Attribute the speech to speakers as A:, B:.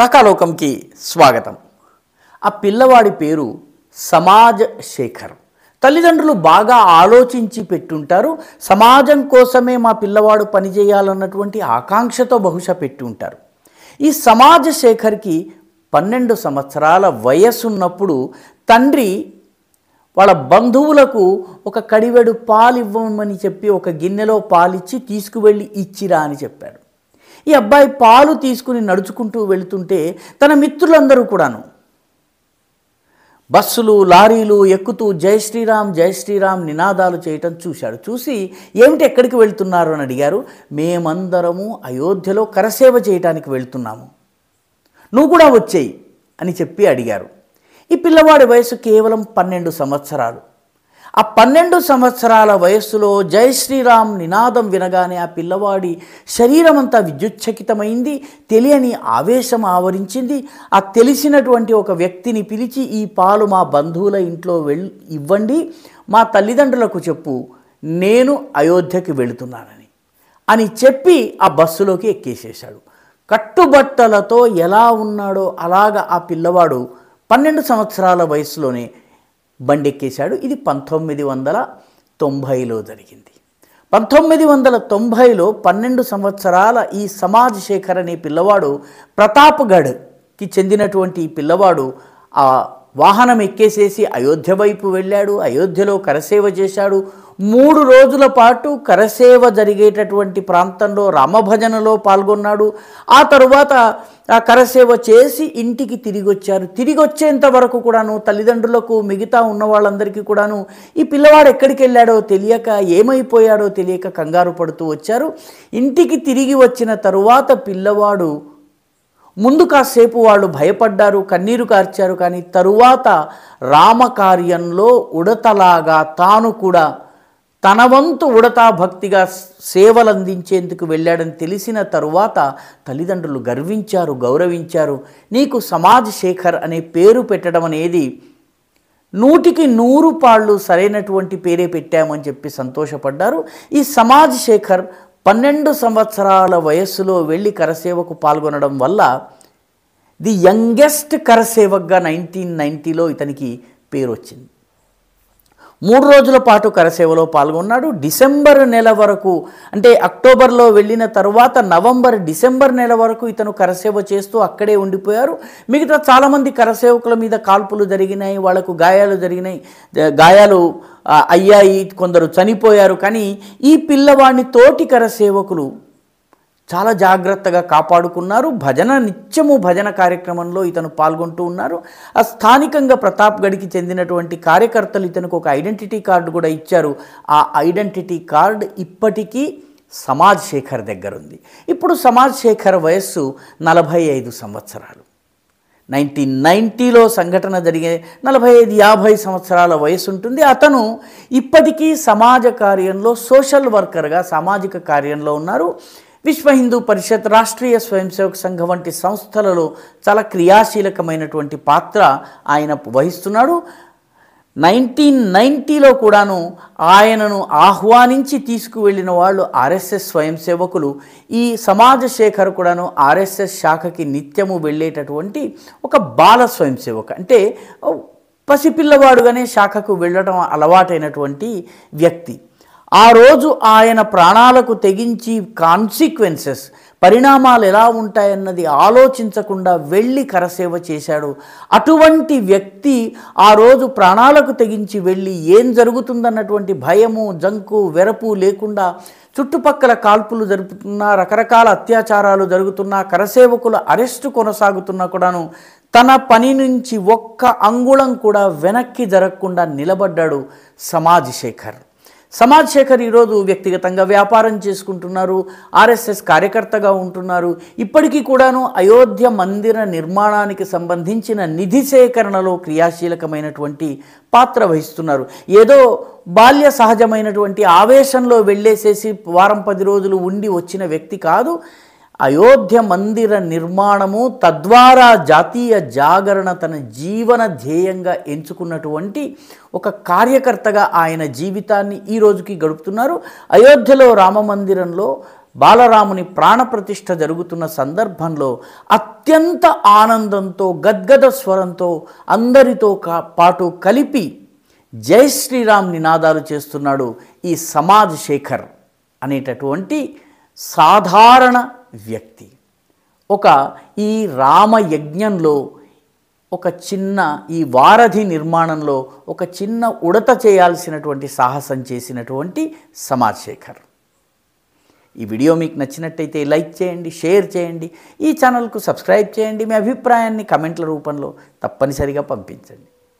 A: రకాలోకంకి స్వాగతం ఆ పిల్లవాడి పేరు సమాజ్ శేఖర్ తల్లిదండ్రులు బాగా ఆలోచించి పెట్టుంటారు సమాజం కోసమే మా పిల్లవాడు పనిచేయాలన్నటువంటి ఆకాంక్షతో బహుశా పెట్టి ఉంటారు ఈ సమాజ శేఖర్కి పన్నెండు సంవత్సరాల వయస్సున్నప్పుడు తండ్రి వాళ్ళ బంధువులకు ఒక కడివెడు పాలు ఇవ్వమని చెప్పి ఒక గిన్నెలో పాలిచ్చి తీసుకువెళ్ళి ఇచ్చిరా అని చెప్పాడు ఈ అబ్బాయి పాలు తీసుకుని నడుచుకుంటూ వెళుతుంటే తన మిత్రులందరూ కూడాను బస్సులు లారీలు ఎక్కుతూ జై శ్రీరామ్ జై శ్రీరామ్ నినాదాలు చేయటం చూశాడు చూసి ఏమిటి ఎక్కడికి వెళ్తున్నారు అని అడిగారు మేమందరము అయోధ్యలో కరసేవ చేయటానికి వెళ్తున్నాము నువ్వు కూడా వచ్చేయి అని చెప్పి అడిగారు ఈ పిల్లవాడి వయసు కేవలం పన్నెండు సంవత్సరాలు ఆ పన్నెండు సంవత్సరాల వయస్సులో జై శ్రీరామ్ నినాదం వినగానే ఆ పిల్లవాడి శరీరం అంతా విద్యుచ్చకితమైంది తెలియని ఆవేశం ఆవరించింది ఆ తెలిసినటువంటి ఒక వ్యక్తిని పిలిచి ఈ పాలు మా బంధువుల ఇంట్లో వెళ్ ఇవ్వండి మా తల్లిదండ్రులకు చెప్పు నేను అయోధ్యకి వెళుతున్నానని అని చెప్పి ఆ బస్సులోకి ఎక్కేసేశాడు కట్టుబట్టలతో ఎలా ఉన్నాడో అలాగ ఆ పిల్లవాడు పన్నెండు సంవత్సరాల వయసులోనే బండెక్కేశాడు ఇది పంతొమ్మిది వందల తొంభైలో జరిగింది పంతొమ్మిది వందల తొంభైలో పన్నెండు సంవత్సరాల ఈ సమాజ్ శేఖర్ అనే పిల్లవాడు ప్రతాప్గఢ్కి చెందినటువంటి ఈ పిల్లవాడు ఆ వాహనం ఎక్కేసేసి అయోధ్య వైపు వెళ్ళాడు అయోధ్యలో కరసేవ చేశాడు మూడు రోజుల పాటు కరసేవ జరిగేటటువంటి ప్రాంతంలో రామభజనలో పాల్గొన్నాడు ఆ తరువాత ఆ కరసేవ చేసి ఇంటికి తిరిగి వచ్చారు తిరిగి వచ్చేంత వరకు కూడాను తల్లిదండ్రులకు మిగతా ఉన్న వాళ్ళందరికీ కూడాను ఈ పిల్లవాడు ఎక్కడికి వెళ్ళాడో తెలియక ఏమైపోయాడో తెలియక కంగారు పడుతూ వచ్చారు ఇంటికి తిరిగి వచ్చిన తరువాత పిల్లవాడు ముందు కాసేపు వాళ్ళు భయపడ్డారు కన్నీరు కార్చారు కానీ తరువాత రామకార్యంలో ఉడతలాగా తాను కూడా తన వంతు ఉడతా భక్తిగా సేవలందించేందుకు వెళ్ళాడని తెలిసిన తరువాత తల్లిదండ్రులు గర్వించారు గౌరవించారు నీకు సమాజ్ శేఖర్ అనే పేరు పెట్టడం అనేది నూటికి నూరు పాళ్ళు సరైనటువంటి పేరే పెట్టామని చెప్పి సంతోషపడ్డారు ఈ సమాజ్ శేఖర్ పన్నెండు సంవత్సరాల వయస్సులో వెళ్ళి కరసేవకు పాల్గొనడం వల్ల ది యంగెస్ట్ కరసేవక్గా నైన్టీన్ నైన్టీలో ఇతనికి పేరు వచ్చింది మూడు రోజుల పాటు కరసేవలో పాల్గొన్నాడు డిసెంబర్ నెల వరకు అంటే అక్టోబర్లో వెళ్ళిన తర్వాత నవంబర్ డిసెంబర్ నెల వరకు ఇతను కరసేవ చేస్తూ అక్కడే ఉండిపోయారు మిగతా చాలామంది కరసేవకుల మీద కాల్పులు జరిగినాయి వాళ్లకు గాయాలు జరిగినాయి గాయాలు అయ్యాయి కొందరు చనిపోయారు కానీ ఈ పిల్లవాడిని తోటికర సేవకులు చాలా జాగ్రత్తగా కాపాడుకున్నారు భజన నిత్యము భజన కార్యక్రమంలో ఇతను పాల్గొంటూ ఉన్నారు ఆ స్థానికంగా ప్రతాప్గఢ్కి చెందినటువంటి కార్యకర్తలు ఇతనికి ఒక ఐడెంటిటీ కార్డు కూడా ఇచ్చారు ఆ ఐడెంటిటీ కార్డు ఇప్పటికీ సమాజ్ శేఖర్ దగ్గరుంది ఇప్పుడు సమాజ్ శేఖర్ వయస్సు నలభై ఐదు సంవత్సరాలు నైన్టీన్ నైంటీలో సంఘటన జరిగే నలభై ఐదు యాభై సంవత్సరాల వయసు ఉంటుంది అతను ఇప్పటికీ సమాజ కార్యంలో సోషల్ వర్కర్గా సామాజిక కార్యంలో ఉన్నారు విశ్వ హిందూ పరిషత్ రాష్ట్రీయ స్వయం సేవక సంఘం వంటి సంస్థలలో చాలా క్రియాశీలకమైనటువంటి పాత్ర ఆయన వహిస్తున్నాడు నైన్టీన్ నైన్టీలో కూడాను ఆయనను ఆహ్వానించి తీసుకువెళ్ళిన వాళ్ళు ఆర్ఎస్ఎస్ స్వయం సేవకులు ఈ సమాజ శేఖర్ కూడాను ఆర్ఎస్ఎస్ శాఖకి నిత్యము వెళ్ళేటటువంటి ఒక బాల స్వయం సేవక అంటే పసిపిల్లవాడుగానే శాఖకు వెళ్ళడం అలవాటైనటువంటి వ్యక్తి ఆ రోజు ఆయన ప్రాణాలకు తెగించి కాన్సిక్వెన్సెస్ పరిణామాలు ఎలా ఉంటాయన్నది ఆలోచించకుండా వెళ్ళి కరసేవ చేశాడు అటువంటి వ్యక్తి ఆ రోజు ప్రాణాలకు తెగించి వెళ్ళి ఏం జరుగుతుందన్నటువంటి భయము జంకు వెరపు లేకుండా చుట్టుపక్కల కాల్పులు జరుపుతున్నా రకరకాల అత్యాచారాలు జరుగుతున్నా కరసేవకుల అరెస్టు కొనసాగుతున్నా కూడాను తన పని నుంచి ఒక్క అంగుళం కూడా వెనక్కి జరగకుండా నిలబడ్డాడు సమాజశేఖర్ సమాజ్ శేఖర్ ఈరోజు వ్యక్తిగతంగా వ్యాపారం చేసుకుంటున్నారు ఆర్ఎస్ఎస్ కార్యకర్తగా ఉంటున్నారు ఇప్పటికీ కూడాను అయోధ్య మందిర నిర్మాణానికి సంబంధించిన నిధి సేకరణలో క్రియాశీలకమైనటువంటి పాత్ర వహిస్తున్నారు ఏదో బాల్య సహజమైనటువంటి ఆవేశంలో వెళ్ళేసేసి వారం పది రోజులు ఉండి వచ్చిన వ్యక్తి కాదు అయోధ్య మందిర నిర్మాణము తద్వారా జాతీయ జాగరణ తన జీవన ధ్యేయంగా ఎంచుకున్నటువంటి ఒక కార్యకర్తగా ఆయన జీవితాన్ని ఈ రోజుకి గడుపుతున్నారు అయోధ్యలో రామ మందిరంలో బాలరాముని ప్రాణప్రతిష్ఠ జరుగుతున్న సందర్భంలో అత్యంత ఆనందంతో గద్గద స్వరంతో అందరితో పాటు కలిపి జై శ్రీరామ్ నినాదాలు చేస్తున్నాడు ఈ సమాజ్ శేఖర్ అనేటటువంటి సాధారణ వ్యక్తి ఒక ఈ రామయజ్ఞంలో ఒక చిన్న ఈ వారధి నిర్మాణంలో ఒక చిన్న ఉడత చేయాల్సినటువంటి సాహసం చేసినటువంటి సమాజశేఖర్ ఈ వీడియో మీకు నచ్చినట్టయితే లైక్ చేయండి షేర్ చేయండి ఈ ఛానల్కు సబ్స్క్రైబ్ చేయండి మీ అభిప్రాయాన్ని కమెంట్ల రూపంలో తప్పనిసరిగా పంపించండి